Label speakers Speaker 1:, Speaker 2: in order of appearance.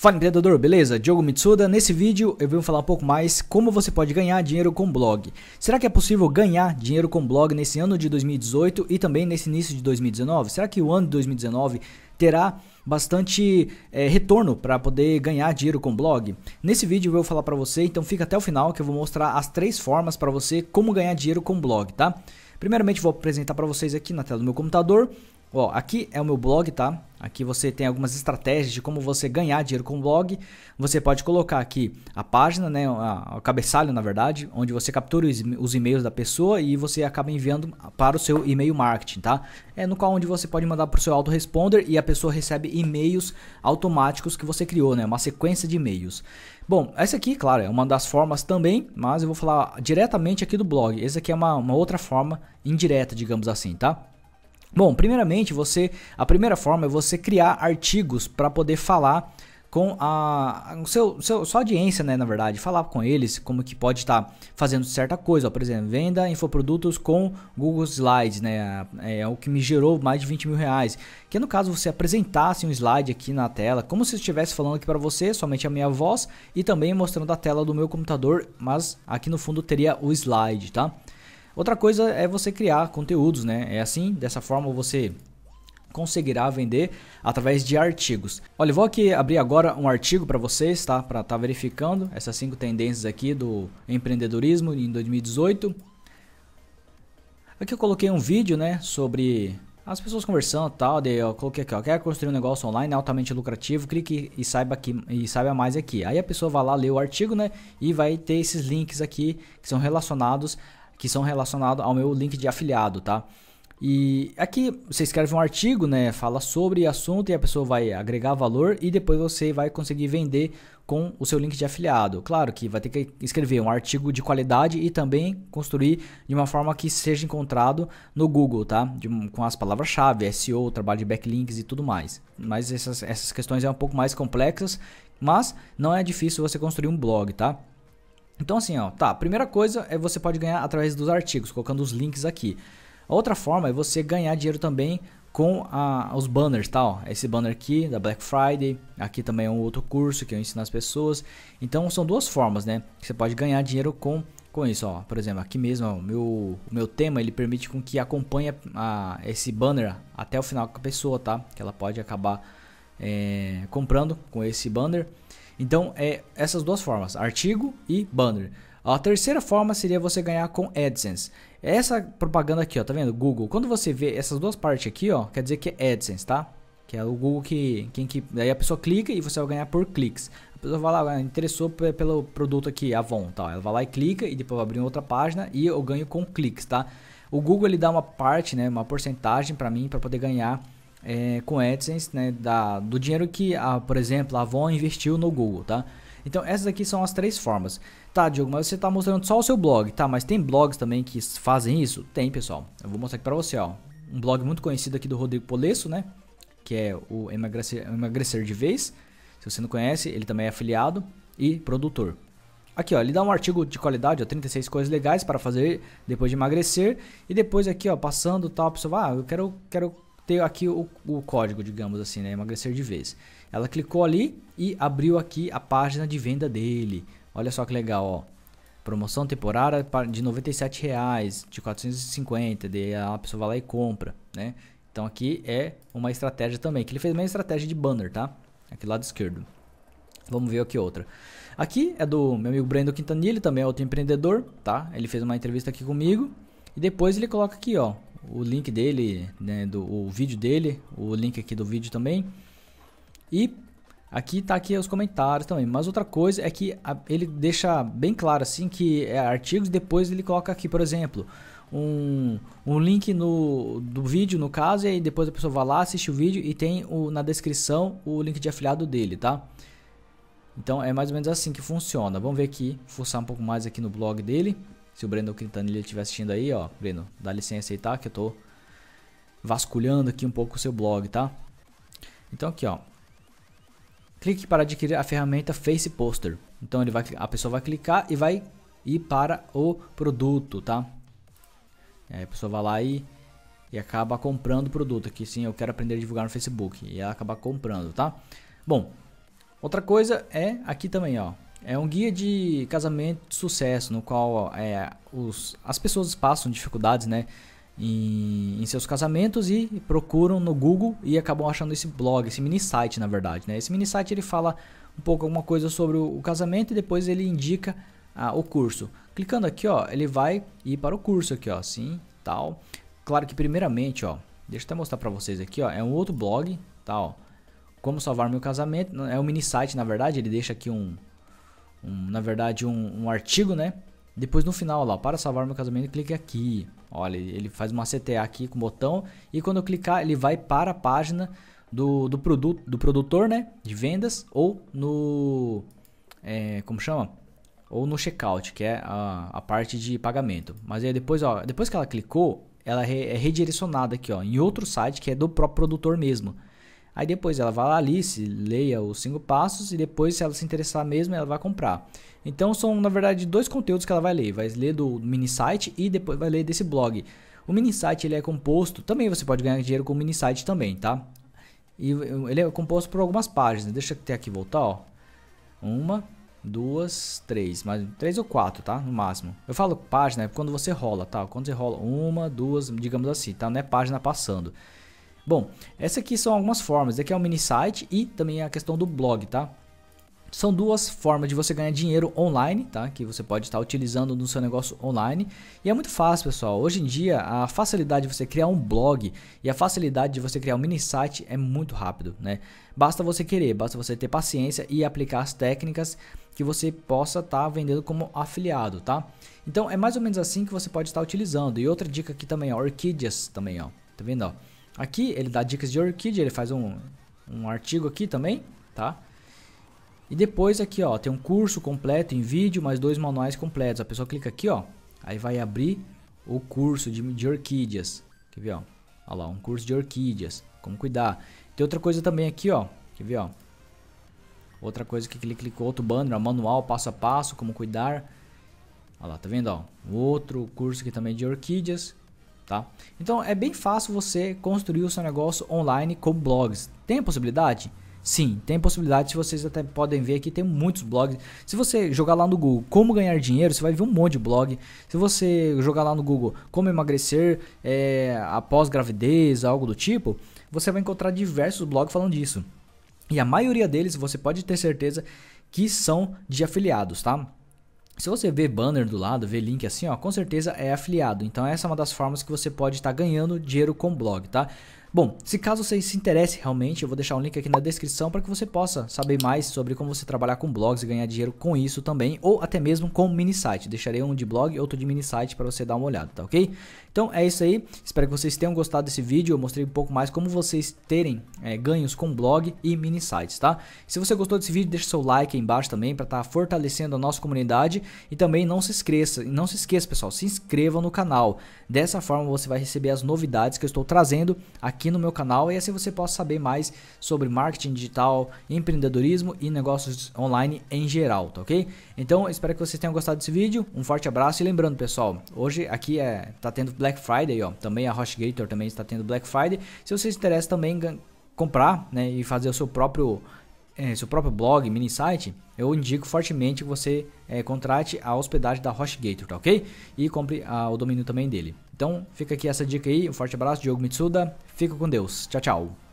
Speaker 1: Fala empreendedor, beleza? Diogo Mitsuda. Nesse vídeo eu vou falar um pouco mais como você pode ganhar dinheiro com blog. Será que é possível ganhar dinheiro com blog nesse ano de 2018 e também nesse início de 2019? Será que o ano de 2019 terá bastante é, retorno para poder ganhar dinheiro com blog? Nesse vídeo eu vou falar para você, então fica até o final que eu vou mostrar as três formas para você como ganhar dinheiro com blog, tá? Primeiramente vou apresentar para vocês aqui na tela do meu computador Ó, aqui é o meu blog, tá? Aqui você tem algumas estratégias de como você ganhar dinheiro com o blog. Você pode colocar aqui a página, né, o cabeçalho, na verdade, onde você captura os e-mails da pessoa e você acaba enviando para o seu e-mail marketing, tá? É no qual onde você pode mandar para o seu autoresponder e a pessoa recebe e-mails automáticos que você criou, né, uma sequência de e-mails. Bom, essa aqui, claro, é uma das formas também, mas eu vou falar diretamente aqui do blog. Essa aqui é uma, uma outra forma indireta, digamos assim, tá? Bom, primeiramente, você a primeira forma é você criar artigos para poder falar com a, a seu, seu, sua audiência, né, na verdade, falar com eles como que pode estar tá fazendo certa coisa, ó, por exemplo, venda infoprodutos com Google Slides, né, é, é o que me gerou mais de 20 mil reais, que é no caso você apresentasse um slide aqui na tela, como se estivesse falando aqui para você, somente a minha voz e também mostrando a tela do meu computador, mas aqui no fundo teria o slide, tá? Outra coisa é você criar conteúdos, né? É assim, dessa forma você conseguirá vender através de artigos. Olha, eu vou aqui abrir agora um artigo para vocês, tá? Para estar tá verificando essas cinco tendências aqui do empreendedorismo em 2018. Aqui eu coloquei um vídeo, né, sobre as pessoas conversando tal, daí eu coloquei aqui, ó, quer construir um negócio online altamente lucrativo, clique e saiba aqui e saiba mais aqui. Aí a pessoa vai lá ler o artigo, né, e vai ter esses links aqui que são relacionados que são relacionados ao meu link de afiliado, tá? E aqui você escreve um artigo, né? Fala sobre assunto e a pessoa vai agregar valor e depois você vai conseguir vender com o seu link de afiliado. Claro que vai ter que escrever um artigo de qualidade e também construir de uma forma que seja encontrado no Google, tá? De, com as palavras-chave, SEO, trabalho de backlinks e tudo mais. Mas essas, essas questões é um pouco mais complexas, mas não é difícil você construir um blog, tá? Então assim, ó, tá, primeira coisa é você pode ganhar através dos artigos, colocando os links aqui. A outra forma é você ganhar dinheiro também com a, os banners, tá, ó? esse banner aqui da Black Friday, aqui também é um outro curso que eu ensino as pessoas. Então são duas formas, né? Você pode ganhar dinheiro com com isso, ó. Por exemplo, aqui mesmo, ó, meu, o meu tema, ele permite com que acompanhe a, esse banner até o final com a pessoa, tá? Que ela pode acabar é, comprando com esse banner. Então, é essas duas formas, artigo e banner. A terceira forma seria você ganhar com AdSense. Essa propaganda aqui, ó, tá vendo? Google. Quando você vê essas duas partes aqui, ó, quer dizer que é AdSense, tá? Que é o Google que, quem que daí a pessoa clica e você vai ganhar por cliques. A pessoa vai lá, ah, interessou pelo produto aqui, Avon, tá? Ela vai lá e clica e depois vai abrir outra página e eu ganho com cliques, tá? O Google ele dá uma parte, né, uma porcentagem para mim para poder ganhar é, com AdSense, né, da, do dinheiro que, a, por exemplo, a Avon investiu no Google, tá? Então essas aqui são as três formas. Tá, Diogo, mas você está mostrando só o seu blog, tá? Mas tem blogs também que fazem isso? Tem, pessoal. Eu vou mostrar aqui para você, ó. Um blog muito conhecido aqui do Rodrigo Polesso, né? Que é o Emagrecer, Emagrecer de Vez. Se você não conhece, ele também é afiliado e produtor. Aqui, ó, ele dá um artigo de qualidade, ó, 36 coisas legais para fazer depois de emagrecer. E depois aqui, ó, passando tal, tá, a pessoa, ah, eu quero, quero ter aqui o, o código, digamos assim, né? Emagrecer de vez. Ela clicou ali e abriu aqui a página de venda dele. Olha só que legal, ó. Promoção temporária de R$ reais, de 450, daí a pessoa vai lá e compra, né? Então aqui é uma estratégia também, que ele fez uma estratégia de banner, tá? Aqui lado esquerdo. Vamos ver aqui outra. Aqui é do meu amigo Brendo Quintanilha, também é outro empreendedor, tá? Ele fez uma entrevista aqui comigo e depois ele coloca aqui, ó, o link dele, né, do o vídeo dele, o link aqui do vídeo também. E aqui tá aqui os comentários também. Mas outra coisa é que a, ele deixa bem claro assim que é artigos, depois ele coloca aqui, por exemplo, um, um link no, do vídeo, no caso, e aí depois a pessoa vai lá, assiste o vídeo e tem o, na descrição o link de afiliado dele, tá? Então é mais ou menos assim que funciona. Vamos ver aqui, forçar um pouco mais aqui no blog dele. Se o Breno Quintanilha estiver assistindo aí, ó, Breno, dá licença aí, tá? Que eu tô vasculhando aqui um pouco o seu blog, tá? Então aqui, ó. Clique para adquirir a ferramenta Face Poster. Então ele vai, a pessoa vai clicar e vai ir para o produto, tá? Aí a pessoa vai lá e, e acaba comprando o produto. Aqui sim, eu quero aprender a divulgar no Facebook. E ela acaba comprando, tá? Bom, outra coisa é aqui também, ó. É um guia de casamento de sucesso, no qual é, os, as pessoas passam dificuldades né, em, em, seus casamentos e procuram no Google e acabam achando esse blog, esse mini site, na verdade. Né? Esse mini site ele fala um pouco alguma coisa sobre o, casamento e depois ele indica ah, o curso. Clicando aqui, ó, ele vai ir para o curso aqui, ó, assim tal. Claro que primeiramente, ó, deixa eu até mostrar para vocês aqui, ó, é um outro blog, tal. Como salvar meu casamento, é um mini site, na verdade, ele deixa aqui um um na verdade, um, um, artigo, né? Depois no final, lá, para salvar meu casamento, clique aqui. Olha, ele faz uma CTA aqui com o botão e quando eu clicar, ele vai para a página do, do produto, do produtor, né? De vendas ou no, é, como chama? Ou no checkout, que é a, a parte de pagamento. Mas aí depois, ó, depois que ela clicou, ela é redirecionada aqui, ó, em outro site que é do próprio produtor mesmo. Aí depois ela vai lá, Alice, leia os cinco passos e depois, se ela se interessar mesmo, ela vai comprar. Então são, na verdade, dois conteúdos que ela vai ler. Vai ler do mini site e depois vai ler desse blog. O mini site ele é composto, também você pode ganhar dinheiro com o mini site também, tá? E ele é composto por algumas páginas. Deixa eu até aqui voltar, ó. Uma, duas, três, mais três ou quatro, tá? No máximo. Eu falo página é quando você rola, tá? Quando você rola uma, duas, digamos assim, tá? Não é página passando. Bom, essa aqui são algumas formas. Aqui é o um mini site e também é a questão do blog, tá? São duas formas de você ganhar dinheiro online, tá? Que você pode estar utilizando no seu negócio online. E é muito fácil, pessoal. Hoje em dia, a facilidade de você criar um blog e a facilidade de você criar um mini site é muito rápido, né? Basta você querer, basta você ter paciência e aplicar as técnicas que você possa estar tá vendendo como afiliado, tá? Então é mais ou menos assim que você pode estar utilizando. E outra dica aqui também, ó, orquídeas também, ó. Tá vendo, ó? Aqui ele dá dicas de orquídea, ele faz um, um artigo aqui também, tá? E depois aqui, ó, tem um curso completo em vídeo, mais dois manuais completos. A pessoa clica aqui, ó, aí vai abrir o curso de, de orquídeas. Quer ver, ó? Olha lá, um curso de orquídeas, como cuidar. Tem outra coisa também aqui, ó, quer ver, ó? Outra coisa que ele clicou, outro banner, ó, manual, passo a passo, como cuidar. Olha lá, tá vendo, ó? Outro curso aqui também de orquídeas, Tá? Então é bem fácil você construir o seu negócio online com blogs. Tem possibilidade? Sim, tem possibilidade. Vocês até podem ver aqui, tem muitos blogs. Se você jogar lá no Google como ganhar dinheiro, você vai ver um monte de blog. Se você jogar lá no Google como emagrecer é, após gravidez, algo do tipo, você vai encontrar diversos blogs falando disso. E a maioria deles você pode ter certeza que são de afiliados, tá? Se você vê banner do lado, vê link assim, ó, com certeza é afiliado. Então essa é uma das formas que você pode estar tá ganhando dinheiro com blog, tá? Bom, se caso você se interesse realmente, eu vou deixar um link aqui na descrição para que você possa saber mais sobre como você trabalhar com blogs e ganhar dinheiro com isso também, ou até mesmo com mini site. Deixarei um de blog, outro de mini site para você dar uma olhada, tá ok? Então é isso aí. Espero que vocês tenham gostado desse vídeo. Eu mostrei um pouco mais como vocês terem é, ganhos com blog e mini sites, tá? Se você gostou desse vídeo, deixa seu like aí embaixo também para estar tá fortalecendo a nossa comunidade e também não se esqueça, não se esqueça, pessoal, se inscreva no canal. Dessa forma você vai receber as novidades que eu estou trazendo aqui aqui no meu canal e assim você possa saber mais sobre marketing digital, empreendedorismo e negócios online em geral, tá ok? Então, espero que vocês tenham gostado desse vídeo. Um forte abraço e lembrando, pessoal, hoje aqui é tá tendo Black Friday, ó. Também a Roche Gator também está tendo Black Friday. Se você se interessa também comprar, né, e fazer o seu próprio é, seu próprio blog, mini site, eu indico fortemente que você é, contrate a hospedagem da HostGator, tá ok? E compre a, ah, o domínio também dele. Então fica aqui essa dica aí. Um forte abraço, Diogo Mitsuda. Fica com Deus. Tchau, tchau.